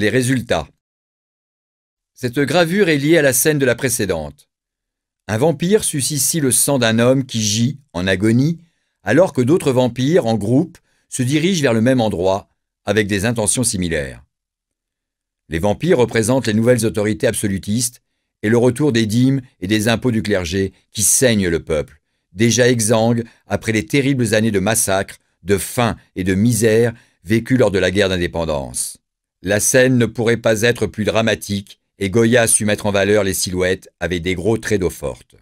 Les résultats. Cette gravure est liée à la scène de la précédente. Un vampire suce le sang d'un homme qui gît, en agonie, alors que d'autres vampires, en groupe, se dirigent vers le même endroit, avec des intentions similaires. Les vampires représentent les nouvelles autorités absolutistes et le retour des dîmes et des impôts du clergé qui saignent le peuple, déjà exsangue après les terribles années de massacres, de faim et de misère vécues lors de la guerre d'indépendance. La scène ne pourrait pas être plus dramatique et Goya a su mettre en valeur les silhouettes avec des gros traits d'eau forte.